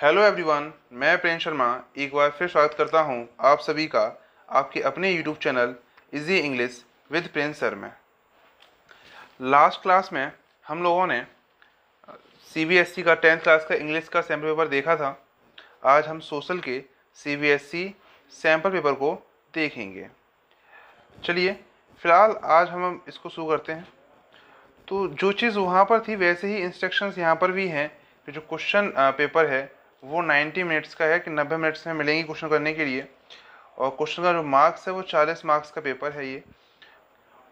hello everyone मैं प्रेम शर्मा एक बार फिर स्वागत करता हूं आप सभी का आपके अपने YouTube channel easy English with Prem sir में लास्ट क्लास में हम लोगों ने सीबीएसई e का टेंथ क्लास का इंग्लिश का सैम्पल पेपर देखा था आज हम सोशल के सीबीएसई सैम्पल पेपर को देखेंगे चलिए फ़िलहाल आज हम इसको शुरू करते हैं तो जो चीज़ वहाँ पर थी वैसे ही इंस्ट्रक्शंस यहाँ पर भी हैं कि जो क्वेश्चन पेपर है वो 90 मिनट्स का है कि 90 मिनट्स में मिलेंगी क्वेश्चन करने के लिए और क्वेश्चन का जो मार्क्स है वो 40 मार्क्स का पेपर है ये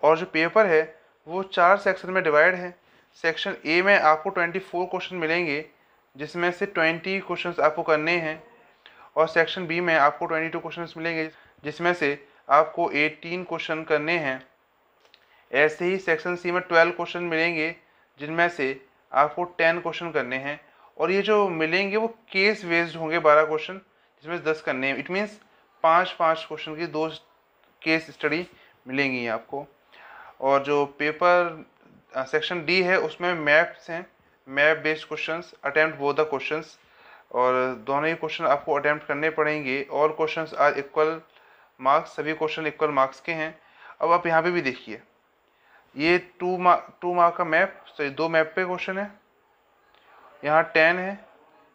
और जो पेपर है वो चार सेक्शन में डिवाइड है सेक्शन ए में आपको 24 क्वेश्चन मिलेंगे जिसमें से 20 क्वेश्चंस आपको करने हैं और सेक्शन बी में आपको 22 टू मिलेंगे जिसमें से आपको एटीन क्वेश्चन करने हैं ऐसे ही सेक्शन सी में ट्वेल्व क्वेश्चन मिलेंगे जिनमें से आपको टेन क्वेश्चन करने हैं और ये जो मिलेंगे वो केस वेस्ड होंगे बारह क्वेश्चन जिसमें दस करने हैं इट मीन्स पाँच पाँच क्वेश्चन की दो केस स्टडी मिलेंगी आपको और जो पेपर सेक्शन डी है उसमें मैप्स हैं map based questions attempt both the questions और दोनों ही क्वेश्चन आपको अटैम्प्ट करने पड़ेंगे और क्वेश्चंस आर इक्वल मार्क्स सभी क्वेश्चन इक्वल मार्क्स के हैं अब आप यहाँ पे भी देखिए ये टू मार्क टू मार्क का मैप सॉरी दो मैप पे क्वेश्चन है यहाँ टेन है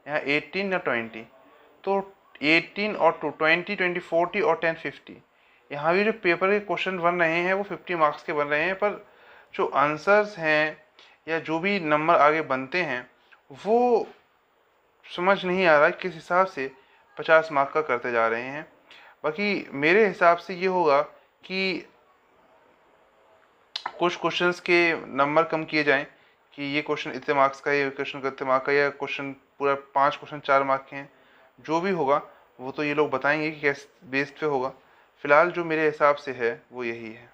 यहाँ एटीन या ट्वेंटी तो एटीन और टू ट्वेंटी ट्वेंटी फोर्टी और टेन फिफ्टी यहाँ भी जो पेपर के क्वेश्चन बन रहे हैं वो फिफ्टी मार्क्स के बन रहे हैं पर जो आंसर्स हैं या जो भी नंबर आगे बनते हैं वो समझ नहीं आ रहा किस हिसाब से पचास मार्क का करते जा रहे हैं बाकी मेरे हिसाब से ये होगा कि कुछ क्वेश्चंस के नंबर कम किए जाएं कि ये क्वेश्चन इतने मार्क्स का है ये क्वेश्चन इतने मार्क्स का या क्वेश्चन पूरा पाँच क्वेश्चन चार मार्क के हैं जो भी होगा वो तो ये लोग बताएंगे कि कैस बेस्ड पे होगा फ़िलहाल जो मेरे हिसाब से है वो यही है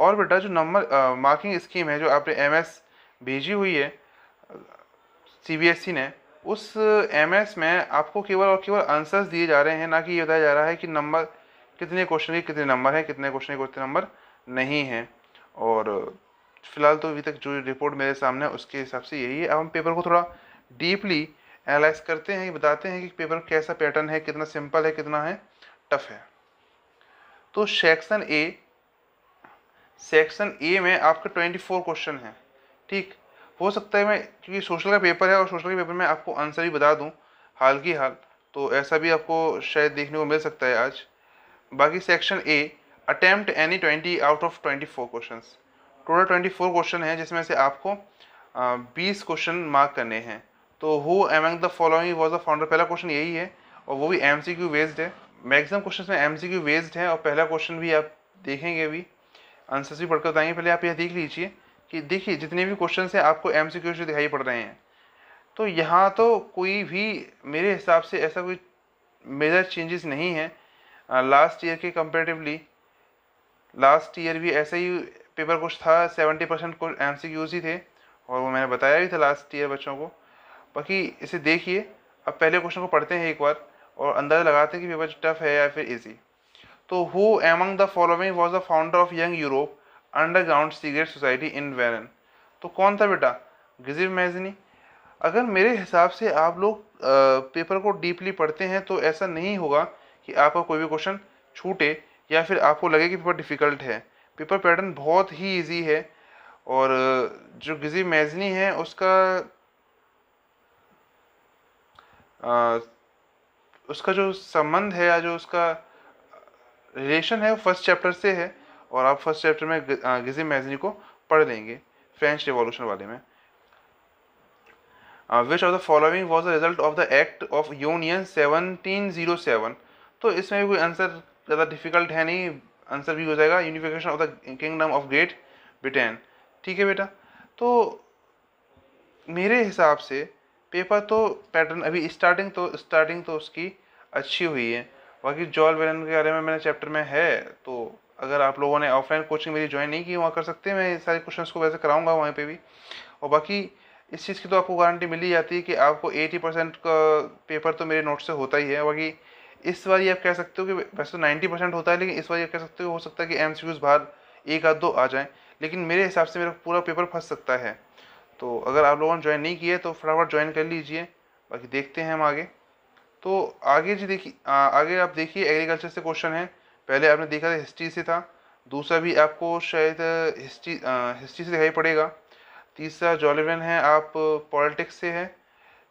और बेटा जो नंबर मार्किंग स्कीम है जो आपने एम भेजी हुई है सी e ने उस एम में आपको केवल और केवल आंसर्स दिए जा रहे हैं ना कि ये बताया जा रहा है कि नंबर कितने क्वेश्चन के कितने नंबर हैं कितने क्वेश्चन के कितने नंबर नहीं हैं और फिलहाल तो अभी तक जो रिपोर्ट मेरे सामने है उसके हिसाब से यही है अब हम पेपर को थोड़ा डीपली एनालाइज करते हैं बताते हैं कि पेपर कैसा पैटर्न है कितना सिंपल है कितना है टफ है तो सेक्शन ए सेक्शन ए में आपका ट्वेंटी फोर क्वेश्चन है ठीक हो सकता है मैं क्योंकि सोशल का पेपर है और सोशल के पेपर में आपको आंसर भी बता दूँ हाल की हाल तो ऐसा भी आपको शायद देखने को मिल सकता है आज बाकी section A attempt any twenty out of twenty four question total twenty four question हैं जिसमें से आपको बीस क्वेश्चन मार्क करने हैं तो who among the following was the founder पहला क्वेश्चन यही है और वो भी एम सी क्यू वेस्ड है मैक्सिमम क्वेश्चन में एम सी क्यू वेस्ड है और पहला क्वेश्चन भी आप देखेंगे भी आंसर्स भी पढ़कर बताएंगे पहले आप यह देख लीजिए कि देखिए जितने भी क्वेश्चन हैं आपको एम सी क्यू दिखाई पड़ रहे हैं तो यहाँ तो कोई भी मेरे हिसाब से ऐसा कोई मेजर चेंजेस नहीं है लास्ट ईयर के कंपेरेटिवली लास्ट ईयर भी ऐसा ही पेपर कुछ था सेवेंटी परसेंट कुछ एम ही थे और वो मैंने बताया भी था लास्ट ईयर बच्चों को बाकी इसे देखिए अब पहले क्वेश्चन को पढ़ते हैं एक बार और अंदाज़ा लगाते हैं कि पेपर टफ है या फिर ईजी तो who among the following was the founder of Young Europe underground secret society in Berne तो कौन था बेटा गजीब मैजनी अगर मेरे हिसाब से आप लोग पेपर को डीपली पढ़ते हैं तो ऐसा नहीं होगा कि आपका कोई भी क्वेश्चन छूटे या फिर आपको लगे कि पेपर डिफ़िकल्ट है पेपर पैटर्न बहुत ही इजी है और जो गिजी मैजनी है उसका आ, उसका जो संबंध है या जो उसका रिलेशन है फर्स्ट चैप्टर से है और आप फर्स्ट चैप्टर में गिजी मैजनी को पढ़ लेंगे फ्रेंच रिवॉल्यूशन वाले में which of the following was the result of the act of union seventeen zero seven तो इसमें भी कोई आंसर ज़्यादा डिफिकल्ट है नहीं आंसर भी हो जाएगा unification of the kingdom of Great Britain ठीक है बेटा तो मेरे हिसाब से पेपर तो पैटर्न अभी स्टार्टिंग तो स्टार्टिंग तो उसकी अच्छी हुई है बाकी जॉल वेलन के बारे में मैंने चैप्टर में है तो अगर आप लोगों ने ऑफलाइन कोचिंग मेरी ज्वाइन नहीं की वहाँ कर सकते हैं मैं सारे क्वेश्चंस को वैसे कराऊंगा वहाँ पे भी और बाकी इस चीज़ की तो आपको गारंटी मिली जाती है कि आपको एटी परसेंट का पेपर तो मेरे नोट से होता ही है बाकी इस बार ये आप कह सकते हो कि वैसे तो नाइन्टी परसेंट होता है लेकिन इस बार ये कह सकते हो हो सकता है कि एम बाहर एक आध दो आ जाएँ लेकिन मेरे हिसाब से मेरा पूरा पेपर फंस सकता है तो अगर आप लोगों ने ज्वाइन नहीं किया तो फटाफट ज्वाइन कर लीजिए बाकी देखते हैं हम आगे तो आगे जी देखिए आगे आप देखिए एग्रीकल्चर से क्वेश्चन है पहले आपने देखा था हिस्ट्री से था दूसरा भी आपको शायद हिस्ट्री हिस्ट्री से दिखाई पड़ेगा तीसरा जॉलिवन है आप पॉलिटिक्स से है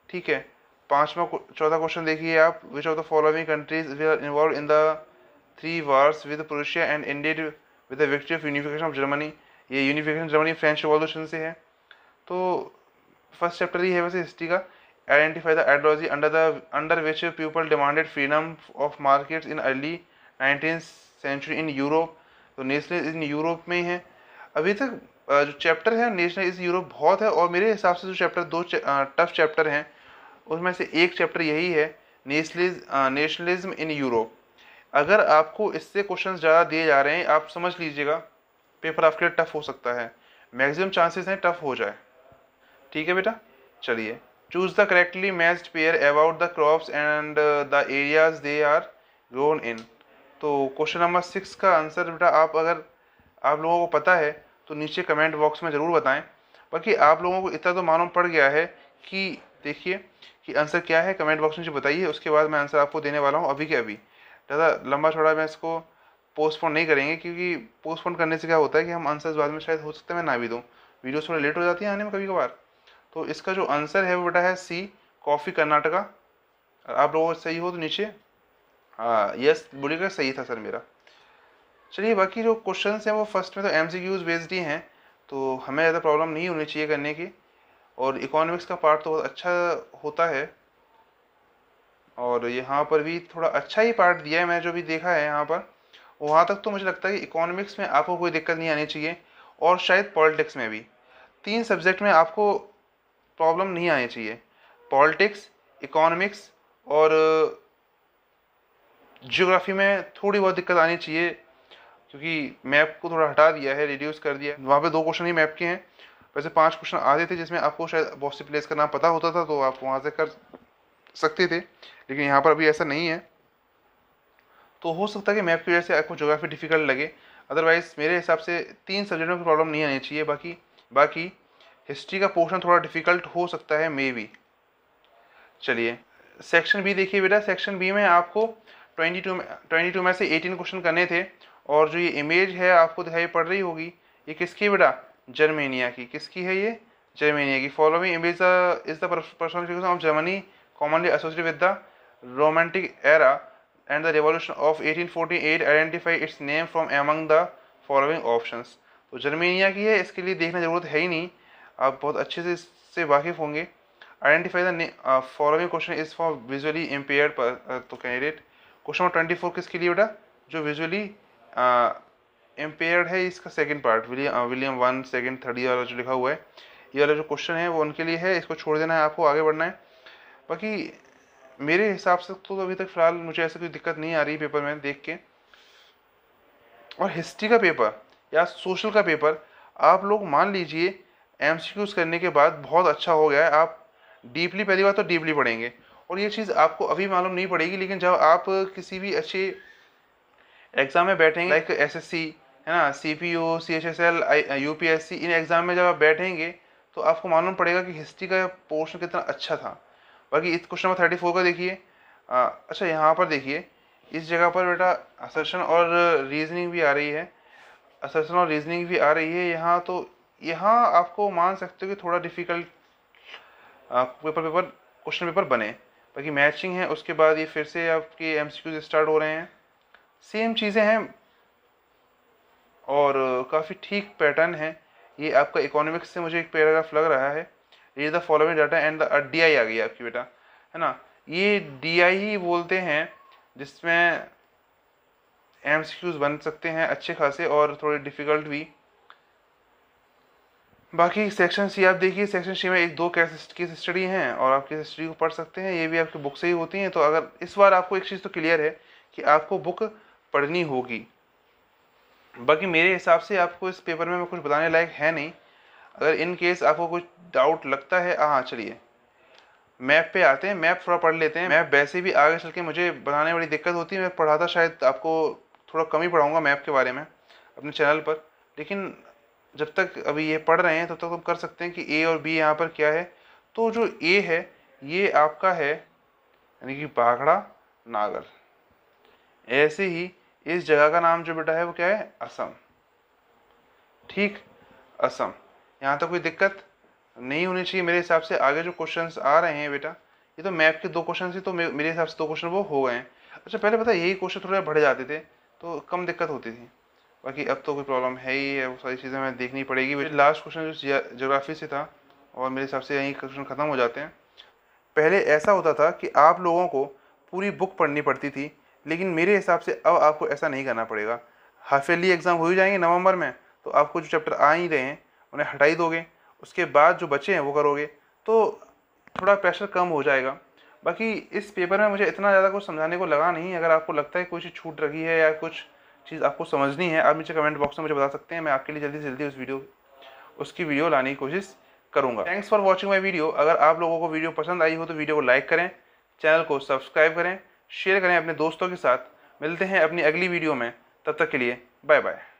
ठीक है पांचवा चौथा क्वेश्चन देखिए आप which of the following countries we are involve in the three wars with Croatia and India with the victory of unification of Germany ये यूनिफिकेशन जर्मनी फ्रेंच रिवॉल्यूशन से है तो फर्स्ट चैप्टर ही है वैसे हिस्ट्री का identify the ideology under the under which people demanded freedom of markets in early nineteen century in Europe तो national in Europe में ही है अभी तक जो चैप्टर है नेशनल इज यूरोप बहुत है और मेरे हिसाब से जो चैप्टर दो टफ चैप्टर हैं उसमें से एक चैप्टर यही है नेशनलिज नेशनलिज्म इन यूरोप अगर आपको इससे क्वेश्चन ज़्यादा दिए जा रहे हैं आप समझ लीजिएगा पेपर आपके लिए टफ हो सकता है मैक्सिमम चांसेस हैं टफ हो जाए ठीक है बेटा चलिए choose the correctly matched pair about the crops and the areas they are grown in तो क्वेश्चन नंबर सिक्स का आंसर बेटा आप अगर आप लोगों को पता है तो नीचे कमेंट बॉक्स में ज़रूर बताएं बाकी आप लोगों को इतना तो मालूम पड़ गया है कि देखिए कि आंसर क्या है कमेंट बॉक्स में मुझे बताइए उसके बाद मैं आंसर आपको देने वाला हूँ अभी के अभी ज़्यादा लंबा छोड़ा मैं इसको पोस्टपोन नहीं करेंगे क्योंकि पोस्टपोन करने से क्या होता है कि हम आंसर बाद में शायद हो सकता है मैं ना भी दूँ वीडियोस थोड़ी लेट हो जाती है आने में कभी कभार तो इसका जो आंसर है वो बेटा है सी कॉफ़ी कर्नाटका आप लोगों सही हो तो नीचे हाँ यस बोलिएगा सही था सर मेरा चलिए बाकी जो क्वेश्चन हैं वो फर्स्ट में तो एम सी क्यूज़ बेस्ड ही हैं तो हमें ज़्यादा प्रॉब्लम नहीं होनी चाहिए करने की और इकोनॉमिक्स का पार्ट तो बहुत अच्छा होता है और यहाँ पर भी थोड़ा अच्छा ही पार्ट दिया है मैं जो भी देखा है यहाँ पर वहाँ तक तो मुझे लगता है कि इकोनॉमिक्स में आपको कोई दिक्कत नहीं आनी चाहिए और शायद पॉलिटिक्स में भी तीन सब्जेक्ट में आपको प्रॉब्लम नहीं आनी चाहिए पॉलिटिक्स इकोनॉमिक्स और जियोग्राफी में थोड़ी बहुत दिक्कत आनी चाहिए क्योंकि मैप को थोड़ा हटा दिया है रिड्यूस कर दिया है वहाँ पे दो क्वेश्चन ही मैप के हैं वैसे पांच क्वेश्चन आते थे जिसमें आपको शायद सी प्लेस का नाम पता होता था तो आप वहाँ से कर सकते थे लेकिन यहाँ पर अभी ऐसा नहीं है तो हो सकता है कि मैप की वजह से आपको जोग्राफी डिफ़िकल्ट लगे अदरवाइज़ मेरे हिसाब से तीन सब्जेक्टों में प्रॉब्लम नहीं आनी चाहिए बाकी बाकी हिस्ट्री का पोर्शन थोड़ा डिफ़िकल्ट हो सकता है मे बी चलिए सेक्शन बी देखिए बेटा सेक्शन बी में आपको ट्वेंटी टू में ट्वेंटी टू में से एटीन क्वेश्चन करने थे और जो ये इमेज है आपको दिखाई पड़ रही होगी ये किसकी बेटा जर्मेनिया की किसकी है ये जर्मेनिया की follow me image is the personal of Germany commonly associated with the romantic era and the revolution of 1848 identify its name from among the following options तो जर्मेनिया की है इसके लिए देखना जरूरत है ही नहीं आप बहुत अच्छे से इससे वाकिफ होंगे identify the following question is for visually impair तो candidate question number twenty four किसके लिए बेटा जो विजुअली एम्पेयर्ड है इसका second part William William one second third ये वाला जो लिखा हुआ है ये वाला जो क्वेश्चन है वो उनके लिए है इसको छोड़ देना है आपको आगे बढ़ना है बाकी मेरे हिसाब से तो अभी तक फ़िलहाल मुझे ऐसी कोई दिक्कत नहीं आ रही पेपर में देख के और हिस्ट्री का पेपर या सोशल का पेपर आप लोग मान लीजिए एम करने के बाद बहुत अच्छा हो गया है आप डीपली पहली बार तो डीपली पढ़ेंगे और ये चीज़ आपको अभी मालूम नहीं पड़ेगी लेकिन जब आप किसी भी अच्छे एग्ज़ाम में बैठेंगे लाइक एसएससी है ना C P U C H S L U P S C इन एग्ज़ाम में जब आप बैठेंगे तो आपको मालूम पड़ेगा कि हिस्ट्री का पोर्शन कितना अच्छा था बाकी इस क्वेश्चन नंबर थर्टी फोर का देखिए अच्छा यहाँ पर देखिए इस जगह पर बेटा असर्शन और रीजनिंग भी आ रही है असर्शन और रीजनिंग भी आ रही है यहाँ तो यहाँ आपको मान सकते हो कि थोड़ा difficult paper paper question paper बने बाकी मैचिंग है उसके बाद ये फिर से आपके एम स्टार्ट हो रहे हैं सेम चीज़ें हैं और काफ़ी ठीक पैटर्न है ये आपका इकोनॉमिक्स से मुझे एक पैराग्राफ लग रहा है ये the following data and the D I आ गई आपकी बेटा है ना ये डी आई ही बोलते हैं जिसमें एम बन सकते हैं अच्छे खासे और थोड़े डिफ़िकल्ट भी बाकी सेक्शन सी आप देखिए सेक्शन सी में एक दो केस केस स्टडी हैं और आप केस स्टडी को पढ़ सकते हैं ये भी आपकी बुक से ही होती हैं तो अगर इस बार आपको एक चीज़ तो क्लियर है कि आपको बुक पढ़नी होगी बाकी मेरे हिसाब से आपको इस पेपर में मैं कुछ बताने लायक है नहीं अगर इन केस आपको कुछ डाउट लगता है हाँ, हाँ चलिए मैप पे आते हैं मैप थोड़ा पढ़ लेते हैं मैप वैसे भी आगे चल के मुझे बनाने वाली दिक्कत होती है मैं पढ़ाता शायद आपको थोड़ा कम ही पढ़ाऊँगा मैप के बारे में अपने चैनल पर लेकिन जब तक अभी ये पढ़ रहे हैं तब तो तक तो हम कर सकते हैं कि ए और बी यहाँ पर क्या है तो जो ए है ये आपका है यानी कि भाखड़ा नागर ऐसे ही इस जगह का नाम जो बेटा है वो क्या है असम ठीक असम यहाँ तक तो कोई दिक्कत नहीं होनी चाहिए मेरे हिसाब से आगे जो क्वेश्चंस आ रहे हैं बेटा ये तो मैप के दो क्वेश्चन ही तो मेरे हिसाब से दो क्वेश्चन वो हो गए हैं अच्छा पहले पता यही क्वेश्चन थोड़े बढ़ जाते थे तो कम दिक्कत होती थी बाकी अब तो कोई प्रॉब्लम है ही है वो सारी चीज़ें हमें देखनी पड़ेगी लास्ट क्वेश्चन जो जोग्राफी से था और मेरे हिसाब से यहीं क्वेश्चन ख़त्म हो जाते हैं पहले ऐसा होता था कि आप लोगों को पूरी बुक पढ़नी पड़ती थी लेकिन मेरे हिसाब से अब आपको ऐसा नहीं करना पड़ेगा हाफ ईयरली एग्ज़ाम हो ही जाएंगे नवंबर में तो आपको जो चैप्टर आ ही रहे हैं उन्हें हटाई दोगे उसके बाद जो बचे हैं वो करोगे तो थोड़ा प्रेशर कम हो जाएगा बाकी इस पेपर में मुझे इतना ज़्यादा कुछ समझाने को लगा नहीं अगर आपको लगता है कोई चीज़ छूट रही है या कुछ चीज़ आपको समझनी है आप मुझे कमेंट बॉक्स में मुझे बता सकते हैं मैं आपके लिए जल्दी से जल्दी उस वीडियो उसकी वीडियो लाने की कोशिश करूँगा thanks for watching my video अगर आप लोगों को वीडियो पसंद आई हो तो वीडियो को लाइक करें चैनल को सब्सक्राइब करें शेयर करें अपने दोस्तों के साथ मिलते हैं अपनी अगली वीडियो में तब तक के लिए बाय बाय